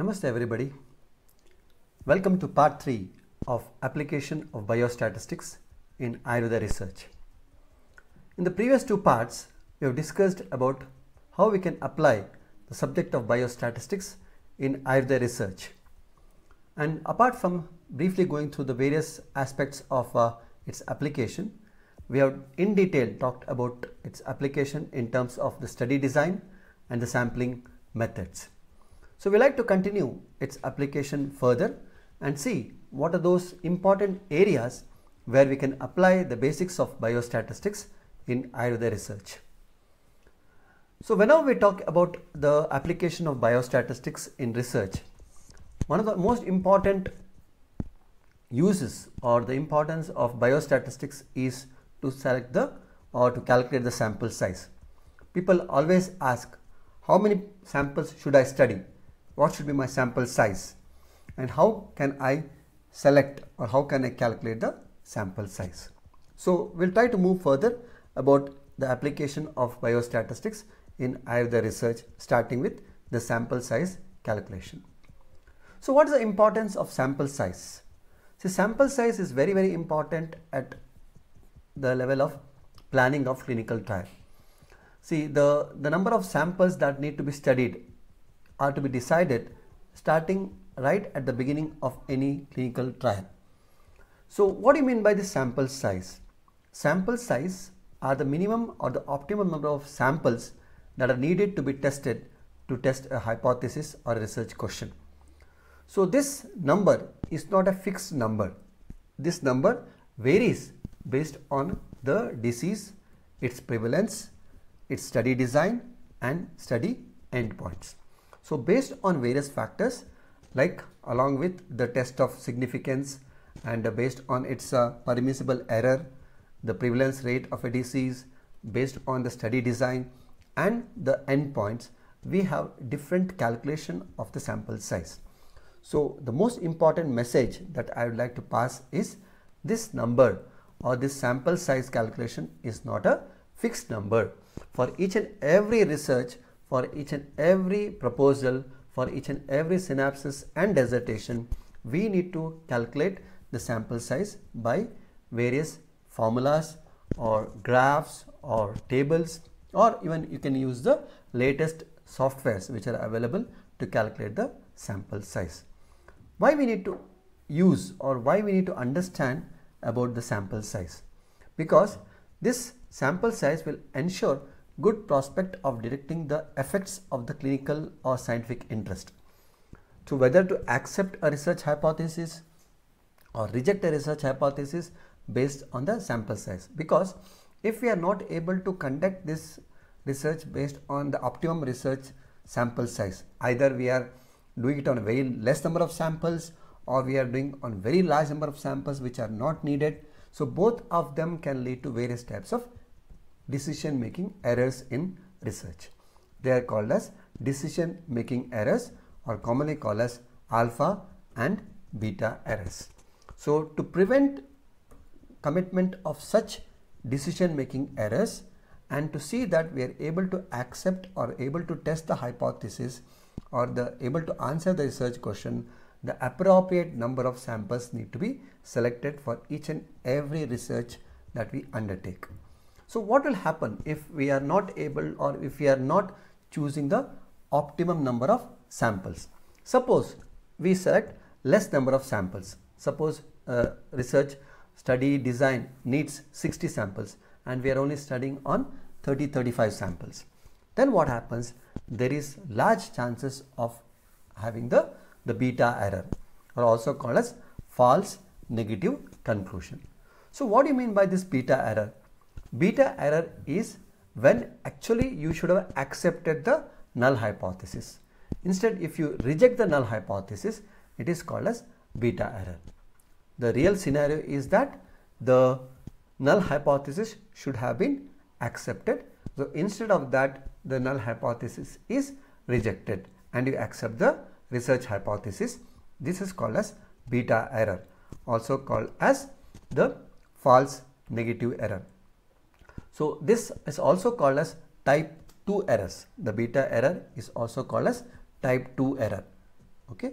Namaste everybody. Welcome to part 3 of application of biostatistics in Ayurveda research. In the previous two parts, we have discussed about how we can apply the subject of biostatistics in Ayurveda research. And apart from briefly going through the various aspects of uh, its application, we have in detail talked about its application in terms of the study design and the sampling methods. So we like to continue its application further and see what are those important areas where we can apply the basics of biostatistics in Ayurveda research. So whenever we talk about the application of biostatistics in research, one of the most important uses or the importance of biostatistics is to select the or to calculate the sample size. People always ask, how many samples should I study? what should be my sample size and how can I select or how can I calculate the sample size. So we'll try to move further about the application of biostatistics in either research starting with the sample size calculation. So what is the importance of sample size? See sample size is very very important at the level of planning of clinical trial. See the, the number of samples that need to be studied are to be decided starting right at the beginning of any clinical trial. So what do you mean by the sample size? Sample size are the minimum or the optimum number of samples that are needed to be tested to test a hypothesis or a research question. So this number is not a fixed number. This number varies based on the disease, its prevalence, its study design and study endpoints. So based on various factors like along with the test of significance and based on its uh, permissible error, the prevalence rate of a disease, based on the study design and the endpoints, we have different calculation of the sample size. So the most important message that I would like to pass is this number or this sample size calculation is not a fixed number. For each and every research, for each and every proposal, for each and every synopsis and dissertation, we need to calculate the sample size by various formulas or graphs or tables or even you can use the latest softwares which are available to calculate the sample size. Why we need to use or why we need to understand about the sample size? Because this sample size will ensure good prospect of directing the effects of the clinical or scientific interest to whether to accept a research hypothesis or reject a research hypothesis based on the sample size because if we are not able to conduct this research based on the optimum research sample size either we are doing it on a very less number of samples or we are doing on very large number of samples which are not needed so both of them can lead to various types of decision making errors in research. They are called as decision making errors or commonly called as alpha and beta errors. So, to prevent commitment of such decision making errors and to see that we are able to accept or able to test the hypothesis or the able to answer the research question the appropriate number of samples need to be selected for each and every research that we undertake. So what will happen if we are not able or if we are not choosing the optimum number of samples? Suppose we select less number of samples. Suppose uh, research study design needs 60 samples and we are only studying on 30-35 samples. Then what happens? There is large chances of having the, the beta error or also called as false negative conclusion. So what do you mean by this beta error? beta error is when actually you should have accepted the null hypothesis. Instead, if you reject the null hypothesis, it is called as beta error. The real scenario is that the null hypothesis should have been accepted. So, instead of that, the null hypothesis is rejected and you accept the research hypothesis. This is called as beta error, also called as the false negative error. So this is also called as type 2 errors. The beta error is also called as type 2 error okay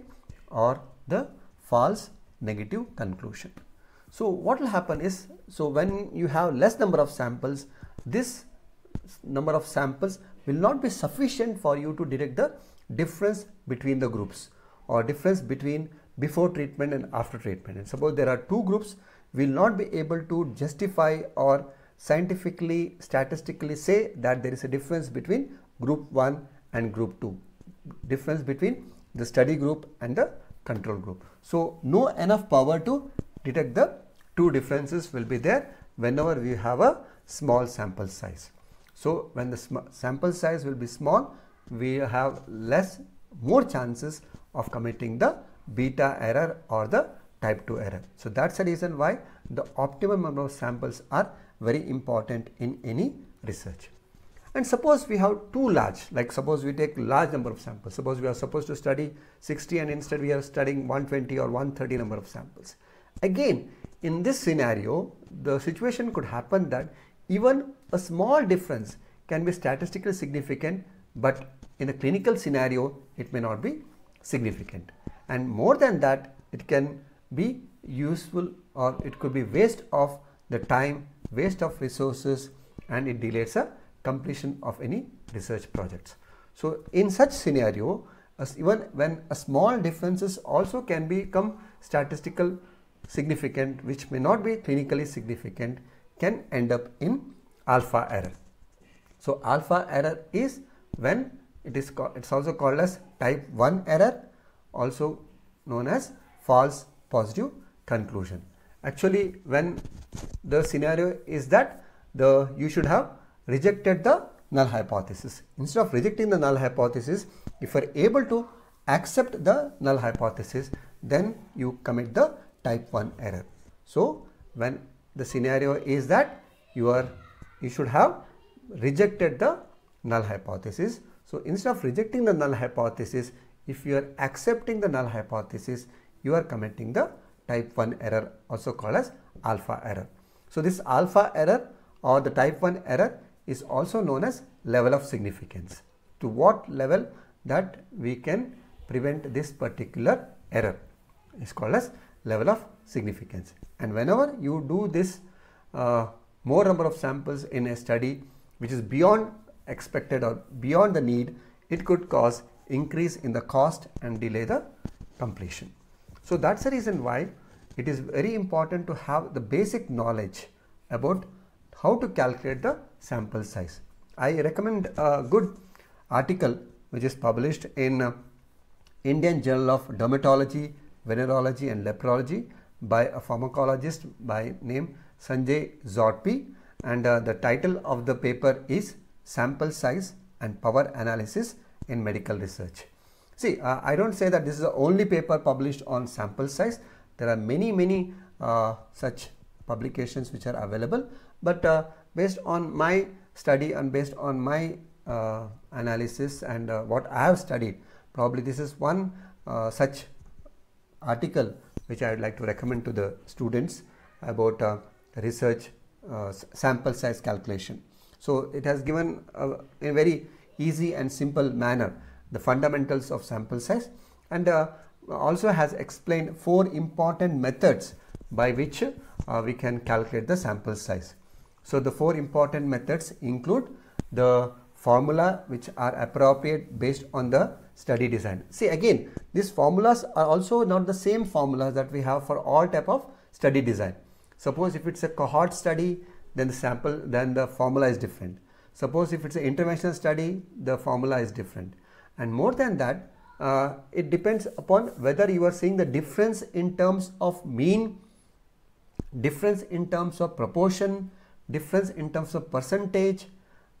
or the false negative conclusion. So what will happen is so when you have less number of samples this number of samples will not be sufficient for you to detect the difference between the groups or difference between before treatment and after treatment and suppose there are two groups will not be able to justify or scientifically, statistically say that there is a difference between group 1 and group 2, difference between the study group and the control group. So, no enough power to detect the two differences will be there whenever we have a small sample size. So, when the sample size will be small, we have less, more chances of committing the beta error or the type 2 error. So, that is the reason why the optimum number of samples are very important in any research. And suppose we have two large, like suppose we take large number of samples. Suppose we are supposed to study 60 and instead we are studying 120 or 130 number of samples. Again, in this scenario, the situation could happen that even a small difference can be statistically significant, but in a clinical scenario, it may not be significant. And more than that, it can be useful or it could be waste of the time waste of resources and it delays the completion of any research projects. So, in such scenario, even when a small differences also can become statistical significant which may not be clinically significant can end up in alpha error. So, alpha error is when it is called. it's also called as type 1 error also known as false positive conclusion actually when the scenario is that the you should have rejected the null hypothesis. Instead of rejecting the null hypothesis, if you are able to accept the null hypothesis, then you commit the type 1 error. So, when the scenario is that you are you should have rejected the null hypothesis. So, instead of rejecting the null hypothesis, if you are accepting the null hypothesis, you are committing the type 1 error also called as alpha error. So this alpha error or the type 1 error is also known as level of significance. To what level that we can prevent this particular error is called as level of significance. And whenever you do this uh, more number of samples in a study which is beyond expected or beyond the need, it could cause increase in the cost and delay the completion. So that's the reason why it is very important to have the basic knowledge about how to calculate the sample size. I recommend a good article which is published in uh, Indian Journal of Dermatology, Venerology and Leprology by a pharmacologist by name Sanjay Zorpi and uh, the title of the paper is Sample Size and Power Analysis in Medical Research. See, uh, I don't say that this is the only paper published on sample size. There are many, many uh, such publications which are available. But uh, based on my study and based on my uh, analysis and uh, what I have studied, probably this is one uh, such article which I would like to recommend to the students about research sample size calculation. So it has given a, a very easy and simple manner the fundamentals of sample size and uh, also has explained four important methods by which uh, we can calculate the sample size. So the four important methods include the formula which are appropriate based on the study design. See again these formulas are also not the same formulas that we have for all type of study design. Suppose if it's a cohort study then the sample then the formula is different. Suppose if it's an interventional study the formula is different. And more than that, uh, it depends upon whether you are seeing the difference in terms of mean, difference in terms of proportion, difference in terms of percentage.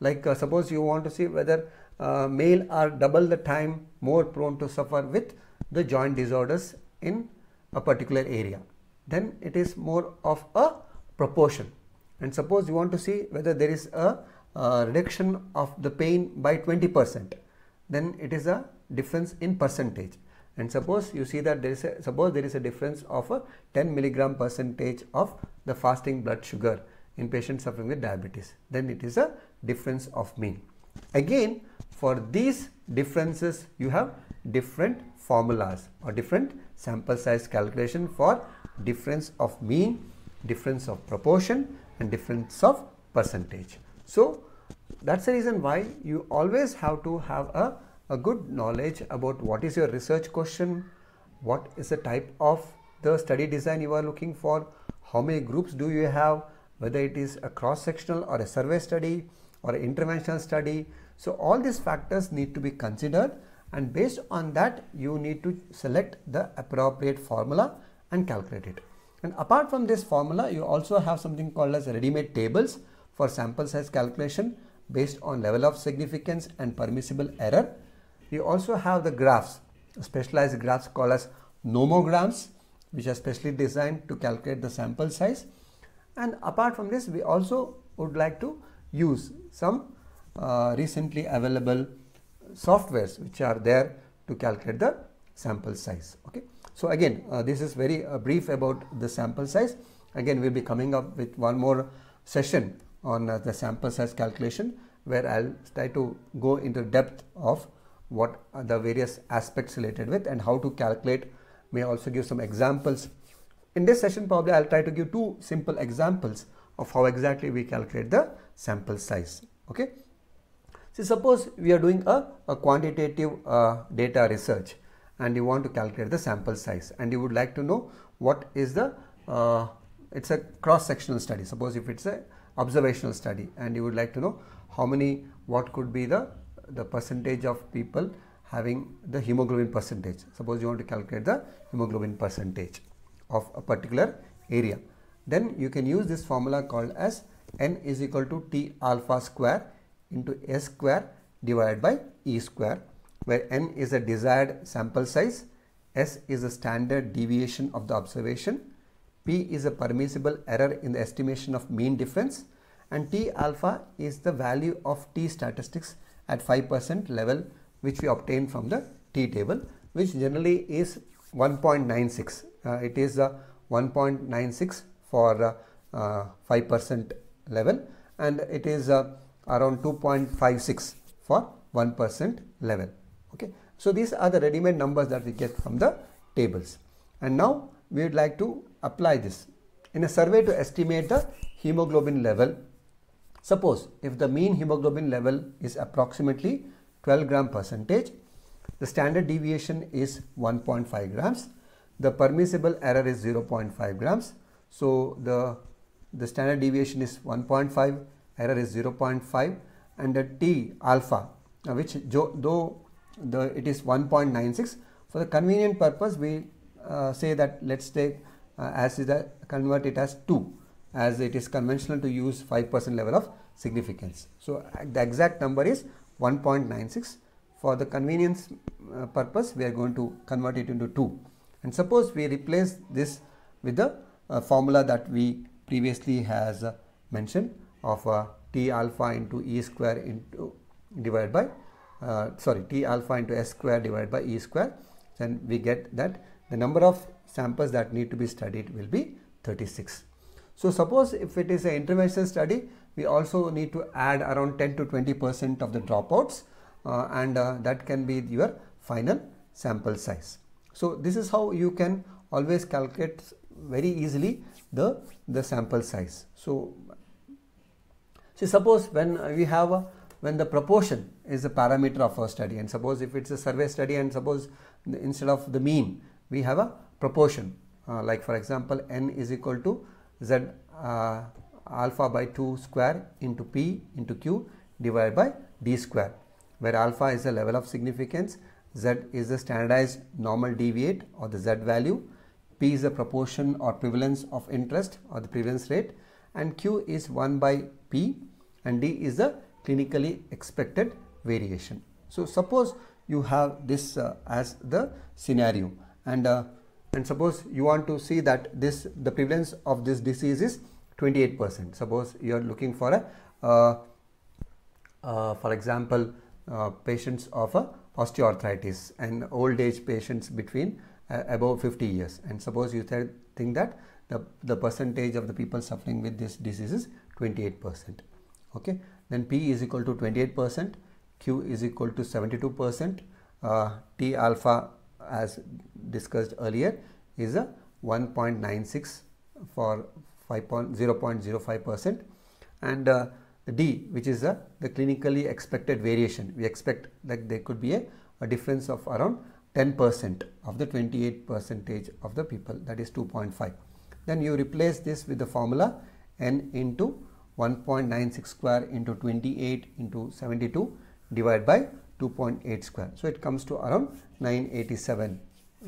Like uh, suppose you want to see whether uh, male are double the time more prone to suffer with the joint disorders in a particular area. Then it is more of a proportion. And suppose you want to see whether there is a uh, reduction of the pain by 20 percent then it is a difference in percentage and suppose you see that there is a, suppose there is a difference of a 10 milligram percentage of the fasting blood sugar in patients suffering with diabetes then it is a difference of mean again for these differences you have different formulas or different sample size calculation for difference of mean difference of proportion and difference of percentage so that's the reason why you always have to have a, a good knowledge about what is your research question, what is the type of the study design you are looking for, how many groups do you have, whether it is a cross-sectional or a survey study or an interventional study. So all these factors need to be considered and based on that you need to select the appropriate formula and calculate it. And apart from this formula, you also have something called as ready-made tables for sample size calculation based on level of significance and permissible error. We also have the graphs, specialized graphs called as nomograms, which are specially designed to calculate the sample size. And apart from this, we also would like to use some uh, recently available softwares which are there to calculate the sample size. Okay. So again, uh, this is very uh, brief about the sample size. Again, we'll be coming up with one more session on uh, the sample size calculation where I'll try to go into depth of what are the various aspects related with and how to calculate may also give some examples. In this session probably I'll try to give two simple examples of how exactly we calculate the sample size. Okay. So suppose we are doing a, a quantitative uh, data research and you want to calculate the sample size and you would like to know what is the uh, it's a cross-sectional study. Suppose if it's a observational study and you would like to know how many what could be the the percentage of people having the hemoglobin percentage. Suppose you want to calculate the hemoglobin percentage of a particular area. Then you can use this formula called as n is equal to t alpha square into s square divided by e square where n is a desired sample size, s is the standard deviation of the observation P is a permissible error in the estimation of mean difference and T alpha is the value of T statistics at 5% level which we obtain from the T table which generally is 1.96. Uh, it is uh, 1.96 for 5% uh, uh, level and it is uh, around 2.56 for 1% level. Okay. So these are the ready-made numbers that we get from the tables. And now we would like to apply this. In a survey to estimate the hemoglobin level, suppose if the mean hemoglobin level is approximately 12 gram percentage, the standard deviation is 1.5 grams, the permissible error is 0.5 grams. So, the, the standard deviation is 1.5, error is 0.5 and the T alpha uh, which though the, it is 1.96 for the convenient purpose we uh, say that let's take uh, as is the convert it as 2 as it is conventional to use 5% level of significance. So, uh, the exact number is 1.96 for the convenience uh, purpose we are going to convert it into 2 and suppose we replace this with the uh, formula that we previously has uh, mentioned of uh, t alpha into e square into divided by sorry t alpha into s square divided by e square then we get that the number of samples that need to be studied will be 36. So suppose if it is an intervention study, we also need to add around 10 to 20 percent of the dropouts uh, and uh, that can be your final sample size. So this is how you can always calculate very easily the, the sample size. So see suppose when we have a, when the proportion is a parameter of our study and suppose if it's a survey study and suppose instead of the mean we have a proportion uh, like for example n is equal to z uh, alpha by 2 square into p into q divided by d square where alpha is the level of significance z is the standardized normal deviate or the z value p is the proportion or prevalence of interest or the prevalence rate and q is 1 by p and d is the clinically expected variation. So, suppose you have this uh, as the scenario and uh, and suppose you want to see that this the prevalence of this disease is 28%. Suppose you are looking for a uh, uh, for example uh, patients of osteoarthritis and old age patients between uh, above 50 years and suppose you th think that the, the percentage of the people suffering with this disease is 28%. Okay, then P is equal to 28%, Q is equal to 72%, uh, T alpha as discussed earlier is a 1.96 for 005 percent and uh, D which is a, uh, the clinically expected variation. We expect that there could be a, a difference of around 10 percent of the 28 percentage of the people that is 2.5. Then you replace this with the formula n into 1.96 square into 28 into 72 divided by 2.8 square. So, it comes to around 987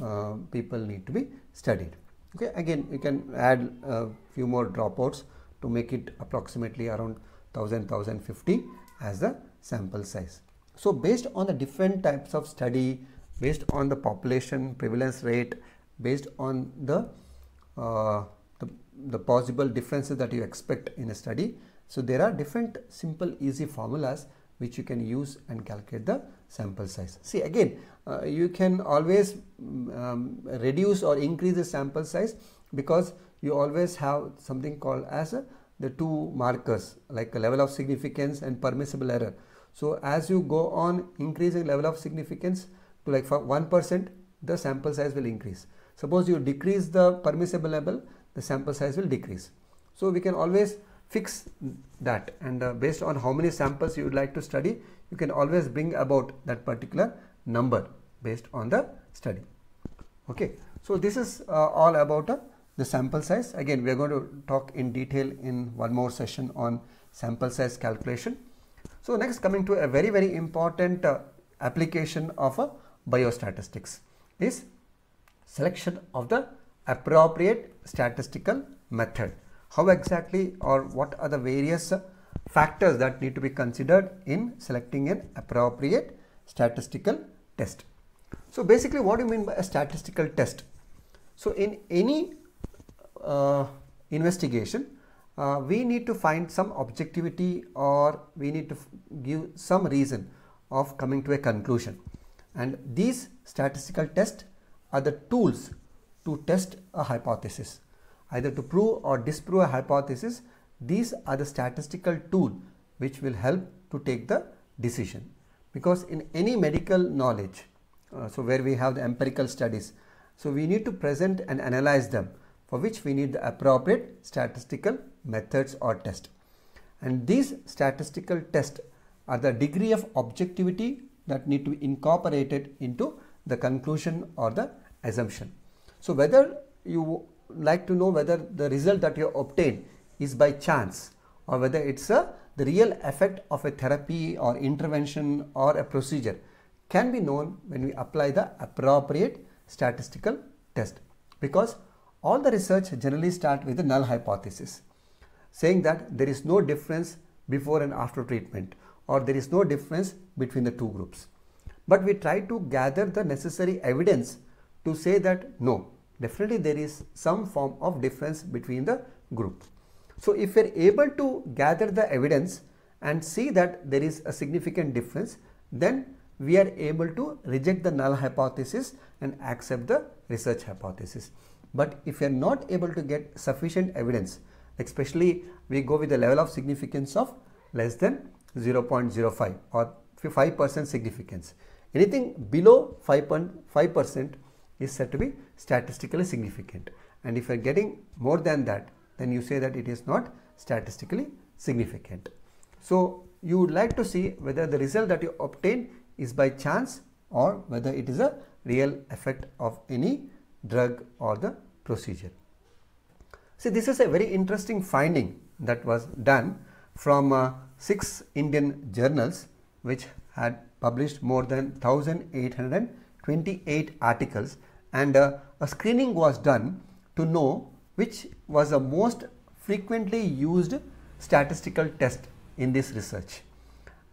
uh, people need to be studied. Okay, again you can add a few more dropouts to make it approximately around 1000 1050 as the sample size. So, based on the different types of study, based on the population prevalence rate, based on the, uh, the, the possible differences that you expect in a study. So, there are different simple easy formulas which you can use and calculate the sample size. See again, uh, you can always um, reduce or increase the sample size because you always have something called as a, uh, the two markers like a level of significance and permissible error. So as you go on increasing level of significance to like 1% the sample size will increase. Suppose you decrease the permissible level the sample size will decrease. So we can always fix that and uh, based on how many samples you would like to study you can always bring about that particular number based on the study okay so this is uh, all about uh, the sample size again we are going to talk in detail in one more session on sample size calculation so next coming to a very very important uh, application of a uh, biostatistics is selection of the appropriate statistical method how exactly or what are the various factors that need to be considered in selecting an appropriate statistical test. So basically what do you mean by a statistical test? So in any uh, investigation, uh, we need to find some objectivity or we need to give some reason of coming to a conclusion. And these statistical tests are the tools to test a hypothesis either to prove or disprove a hypothesis, these are the statistical tool which will help to take the decision. Because in any medical knowledge, uh, so where we have the empirical studies, so we need to present and analyze them for which we need the appropriate statistical methods or test. And these statistical tests are the degree of objectivity that need to be incorporated into the conclusion or the assumption. So whether you like to know whether the result that you obtain is by chance or whether it's a the real effect of a therapy or intervention or a procedure can be known when we apply the appropriate statistical test because all the research generally start with the null hypothesis saying that there is no difference before and after treatment or there is no difference between the two groups but we try to gather the necessary evidence to say that no definitely there is some form of difference between the group. So if we are able to gather the evidence and see that there is a significant difference, then we are able to reject the null hypothesis and accept the research hypothesis. But if we are not able to get sufficient evidence, especially we go with the level of significance of less than 0.05 or 5% significance. Anything below 5.5% is said to be statistically significant. And if you are getting more than that, then you say that it is not statistically significant. So you would like to see whether the result that you obtain is by chance or whether it is a real effect of any drug or the procedure. See, this is a very interesting finding that was done from uh, six Indian journals which had published more than 1828 articles and uh, a screening was done to know which was the most frequently used statistical test in this research.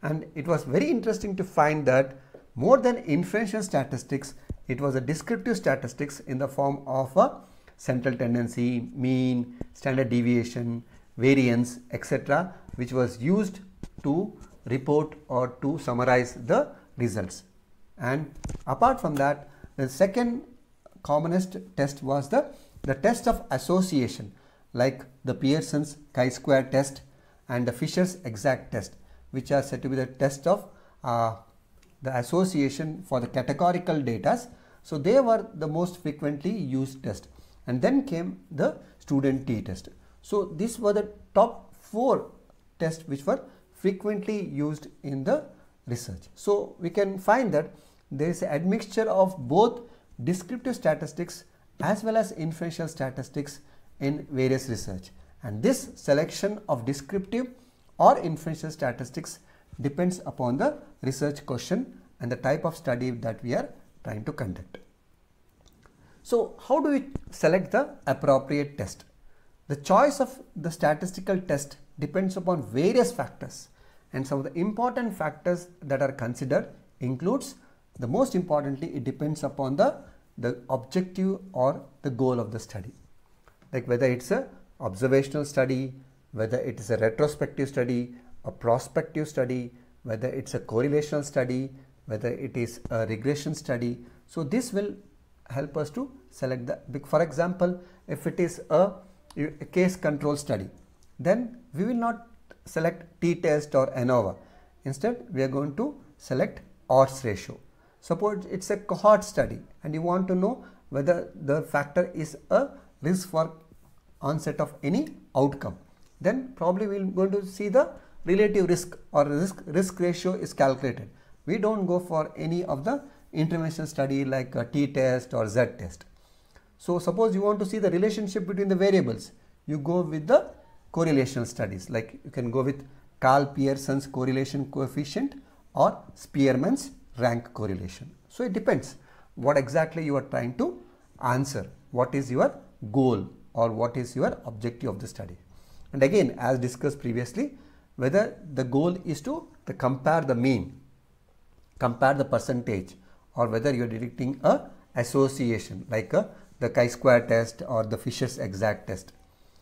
And it was very interesting to find that more than inferential statistics, it was a descriptive statistics in the form of a uh, central tendency, mean, standard deviation, variance, etc., which was used to report or to summarize the results. And apart from that, the second commonest test was the, the test of association like the Pearson's chi-square test and the Fisher's exact test which are said to be the test of uh, the association for the categorical data. So they were the most frequently used test and then came the student T test. So these were the top four tests which were frequently used in the research. So we can find that there is an admixture of both descriptive statistics as well as inferential statistics in various research. And this selection of descriptive or inferential statistics depends upon the research question and the type of study that we are trying to conduct. So, how do we select the appropriate test? The choice of the statistical test depends upon various factors and some of the important factors that are considered includes the most importantly it depends upon the the objective or the goal of the study like whether it's a observational study whether it is a retrospective study a prospective study whether it's a correlational study whether it is a regression study so this will help us to select the for example if it is a, a case control study then we will not select t-test or ANOVA instead we are going to select odds ratio Suppose it's a cohort study and you want to know whether the factor is a risk for onset of any outcome. Then probably we're going to see the relative risk or risk, risk ratio is calculated. We don't go for any of the intervention study like t-test or z-test. So, suppose you want to see the relationship between the variables, you go with the correlation studies like you can go with Carl Pearson's correlation coefficient or Spearman's rank correlation. So it depends what exactly you are trying to answer, what is your goal or what is your objective of the study. And again as discussed previously whether the goal is to, compare the mean, compare the percentage or whether you are detecting a association like a, the chi-square test or the Fisher's exact test.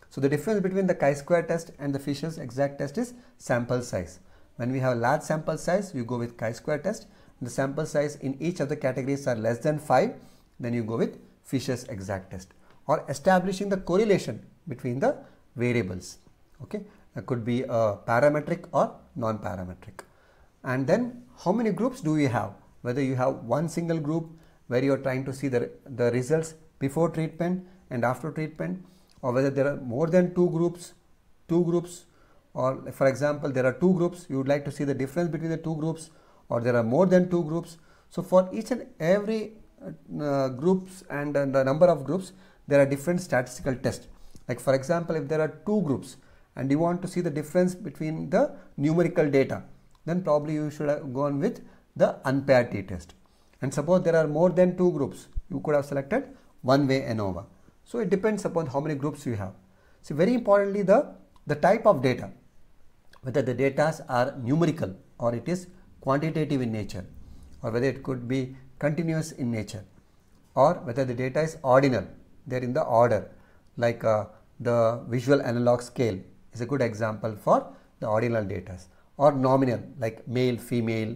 So the difference between the chi-square test and the Fisher's exact test is sample size. When we have a large sample size, you go with chi-square test the sample size in each of the categories are less than 5, then you go with Fisher's exact test or establishing the correlation between the variables. Okay, that could be a parametric or non-parametric. And then how many groups do we have? Whether you have one single group where you are trying to see the, the results before treatment and after treatment or whether there are more than two groups, two groups or for example there are two groups you would like to see the difference between the two groups or there are more than two groups. So for each and every uh, groups and uh, the number of groups, there are different statistical tests. Like for example, if there are two groups and you want to see the difference between the numerical data, then probably you should have gone with the unpaired t-test. And suppose there are more than two groups, you could have selected one-way ANOVA. So it depends upon how many groups you have. So very importantly, the, the type of data, whether the data are numerical or it is quantitative in nature or whether it could be continuous in nature or whether the data is ordinal, they are in the order like uh, the visual analog scale is a good example for the ordinal data or nominal like male, female,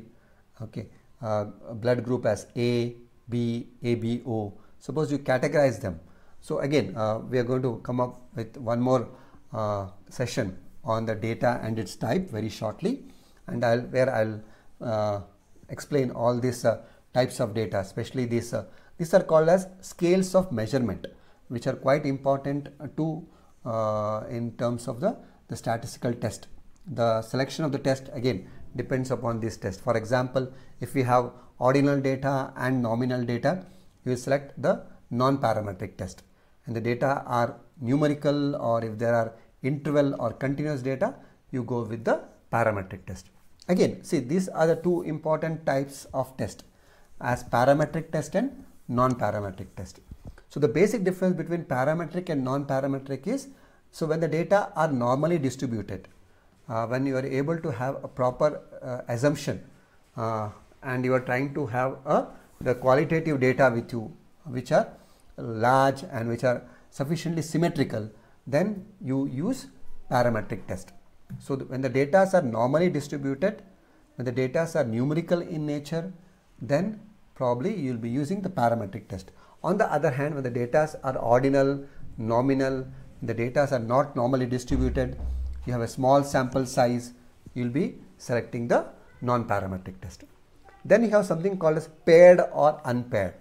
okay, uh, blood group as A, B, ABO. Suppose you categorize them. So again, uh, we are going to come up with one more uh, session on the data and its type very shortly and I'll, where I'll uh, explain all these uh, types of data, especially these. Uh, these are called as scales of measurement, which are quite important to in terms of the, the statistical test. The selection of the test again depends upon this test. For example, if we have ordinal data and nominal data, you select the non-parametric test and the data are numerical or if there are interval or continuous data, you go with the parametric test. Again, see these are the two important types of test as parametric test and non-parametric test. So the basic difference between parametric and non-parametric is, so when the data are normally distributed, uh, when you are able to have a proper uh, assumption uh, and you are trying to have a, uh, the qualitative data with you which are large and which are sufficiently symmetrical, then you use parametric test. So when the data are normally distributed, when the data are numerical in nature, then probably you will be using the parametric test. On the other hand, when the data are ordinal, nominal, the data are not normally distributed, you have a small sample size, you will be selecting the non-parametric test. Then you have something called as paired or unpaired.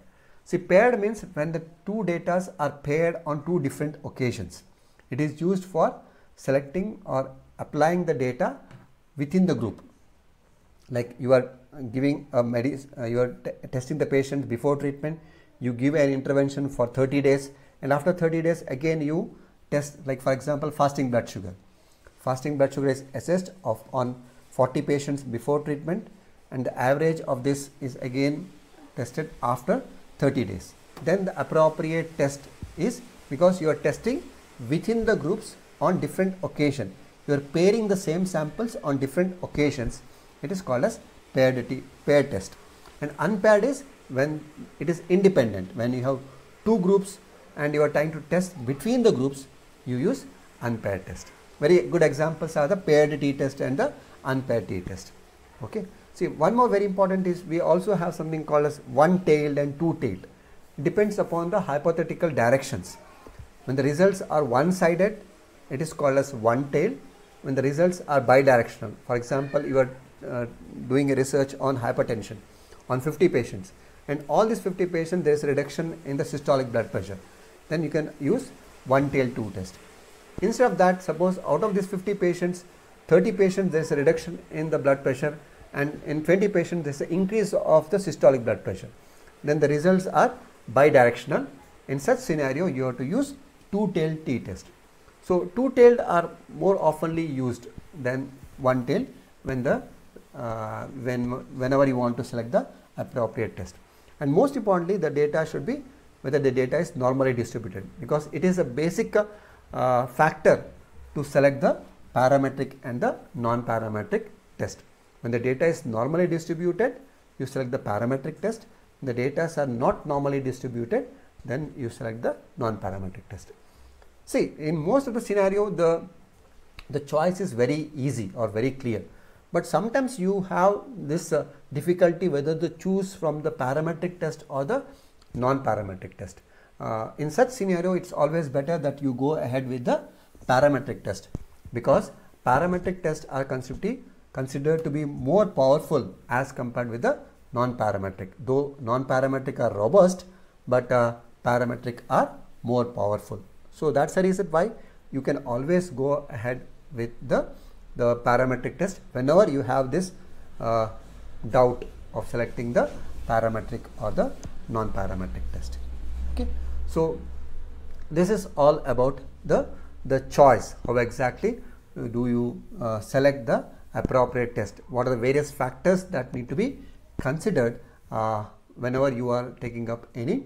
See, paired means when the two datas are paired on two different occasions. It is used for selecting or applying the data within the group. Like you are giving a medis, uh, you are testing the patient before treatment, you give an intervention for 30 days, and after 30 days, again you test, like for example, fasting blood sugar. Fasting blood sugar is assessed of on 40 patients before treatment, and the average of this is again tested after 30 days. Then the appropriate test is because you are testing within the groups on different occasion you are pairing the same samples on different occasions it is called as paired, pair test and unpaired is when it is independent when you have two groups and you are trying to test between the groups you use unpaired test very good examples are the paired t test and the unpaired t test okay see one more very important is we also have something called as one tailed and two tailed it depends upon the hypothetical directions when the results are one sided it is called as one tailed when the results are bidirectional. For example, you are uh, doing a research on hypertension on 50 patients and all these 50 patients there is a reduction in the systolic blood pressure. Then you can use one tail 2 test. Instead of that, suppose out of these 50 patients, 30 patients there is a reduction in the blood pressure and in 20 patients there is an increase of the systolic blood pressure. Then the results are bidirectional. In such scenario, you have to use two tail T test. So, two-tailed are more oftenly used than one-tailed when the uh, when whenever you want to select the appropriate test. And most importantly, the data should be whether the data is normally distributed because it is a basic uh, factor to select the parametric and the non-parametric test. When the data is normally distributed, you select the parametric test. When the data are not normally distributed, then you select the non-parametric test. See, in most of the scenario, the, the choice is very easy or very clear. But sometimes you have this uh, difficulty whether to choose from the parametric test or the non-parametric test. Uh, in such scenario, it's always better that you go ahead with the parametric test because parametric tests are considered to be more powerful as compared with the non-parametric. Though non-parametric are robust, but uh, parametric are more powerful. So that's the reason why you can always go ahead with the, the parametric test whenever you have this uh, doubt of selecting the parametric or the non-parametric test. Okay. So this is all about the, the choice, how exactly uh, do you uh, select the appropriate test, what are the various factors that need to be considered uh, whenever you are taking up any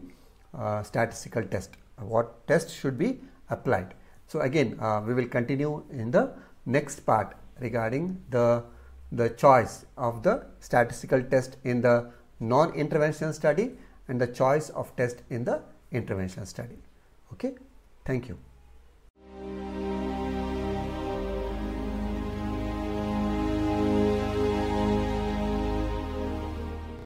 uh, statistical test what test should be applied. So again, uh, we will continue in the next part regarding the, the choice of the statistical test in the non-intervention study and the choice of test in the intervention study. Okay, thank you.